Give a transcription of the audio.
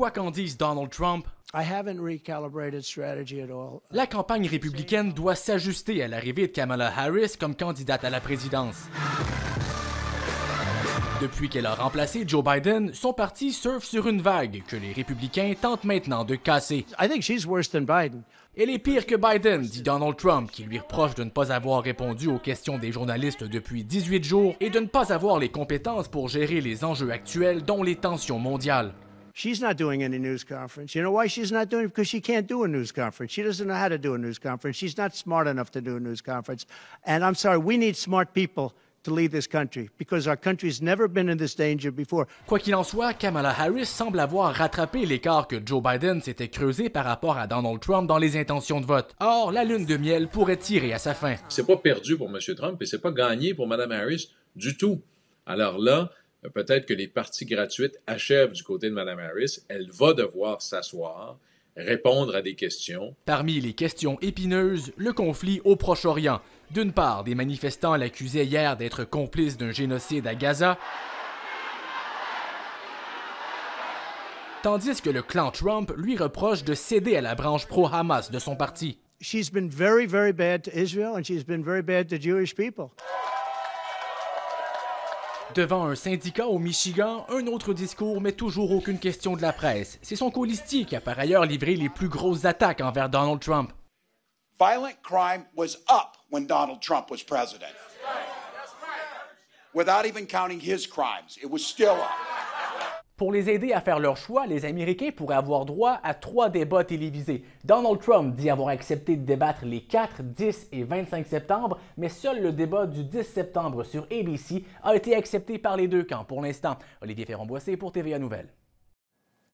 Quoi qu'en dise Donald Trump, la campagne républicaine doit s'ajuster à l'arrivée de Kamala Harris comme candidate à la présidence. Depuis qu'elle a remplacé Joe Biden, son parti surfe sur une vague que les républicains tentent maintenant de casser. Elle est pire que Biden, dit Donald Trump, qui lui reproche de ne pas avoir répondu aux questions des journalistes depuis 18 jours et de ne pas avoir les compétences pour gérer les enjeux actuels, dont les tensions mondiales. She's not doing any news conference. You know why she's not doing it? Because she can't do a news conference. She doesn't know how to do a news conference. She's not smart enough to do a news conference. And I'm sorry, we need smart people to lead this country because our country's never been in this danger before. Quoi qu'il en soit, Kamala Harris semble avoir rattrapé l'écart que Joe Biden s'était creusé par rapport à Donald Trump dans les intentions de vote. Or, la lune de miel pourrait tirer à sa fin. C'est pas perdu pour M. Trump et c'est pas gagné pour Mme Harris du tout. Alors là, peut-être que les parties gratuites achèvent du côté de Mme Harris, elle va devoir s'asseoir, répondre à des questions. Parmi les questions épineuses, le conflit au Proche-Orient. D'une part, des manifestants l'accusaient hier d'être complice d'un génocide à Gaza, tandis que le clan Trump lui reproche de céder à la branche pro-Hamas de son parti. She's been very, very bad to Israel and she's been very bad to Jewish people. Devant un syndicat au Michigan, un autre discours, met toujours aucune question de la presse. C'est son colistier qui a par ailleurs livré les plus grosses attaques envers Donald Trump. Violent crime was up when Donald Trump was president. Without even counting his crimes, it was still up. Pour les aider à faire leur choix, les Américains pourraient avoir droit à trois débats télévisés. Donald Trump dit avoir accepté de débattre les 4, 10 et 25 septembre, mais seul le débat du 10 septembre sur ABC a été accepté par les deux camps pour l'instant. Olivier Ferron-Boissé pour TVA Nouvelle.